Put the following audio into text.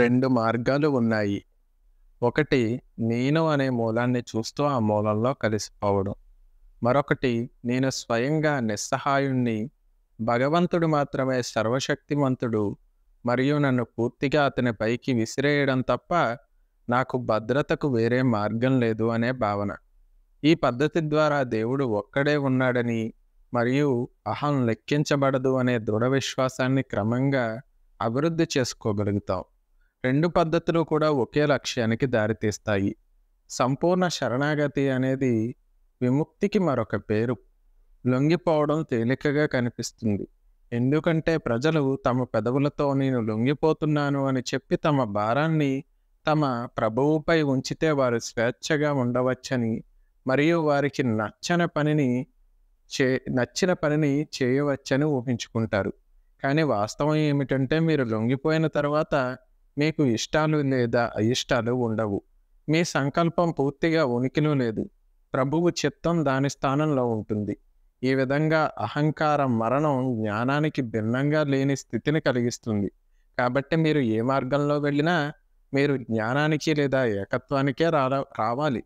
రెండు మార్గాలు ఉన్నాయి ఒకటి నేను అనే మూలాన్ని చూస్తూ ఆ మూలంలో కలిసిపోవడం మరొకటి నేను స్వయంగా నిస్సహాయుణ్ణి భగవంతుడు మాత్రమే సర్వశక్తిమంతుడు మరియు నన్ను పూర్తిగా అతని పైకి విసిరేయడం తప్ప నాకు భద్రతకు వేరే మార్గం లేదు అనే భావన ఈ పద్ధతి ద్వారా దేవుడు ఒక్కడే ఉన్నాడని మరియు అహం లెక్కించబడదు అనే దృఢ విశ్వాసాన్ని క్రమంగా అభివృద్ధి చేసుకోగలుగుతాం రెండు పద్ధతులు కూడా ఒకే లక్ష్యానికి దారితీస్తాయి సంపూర్ణ శరణాగతి అనేది విముక్తికి మరొక పేరు లొంగిపోవడం తేలికగా కనిపిస్తుంది ఎందుకంటే ప్రజలు తమ పెదవులతో నేను లొంగిపోతున్నాను అని చెప్పి తమ భారాన్ని తమ ప్రభువుపై ఉంచితే వారు స్వేచ్ఛగా ఉండవచ్చని మరియు వారికి నచ్చని పనిని చే నచ్చిన పనిని చేయవచ్చని ఊహించుకుంటారు కానీ వాస్తవం ఏమిటంటే మీరు లొంగిపోయిన తర్వాత మీకు ఇష్టాలు లేదా అయిష్టాలు ఉండవు మీ సంకల్పం పూర్తిగా ఉనికిలో లేదు ప్రభువు చిత్తం దాని స్థానంలో ఉంటుంది ఈ విధంగా అహంకార మరణం జ్ఞానానికి భిన్నంగా లేని స్థితిని కలిగిస్తుంది కాబట్టి మీరు ఏ మార్గంలో వెళ్ళినా మీరు జ్ఞానానికి లేదా ఏకత్వానికే రావాలి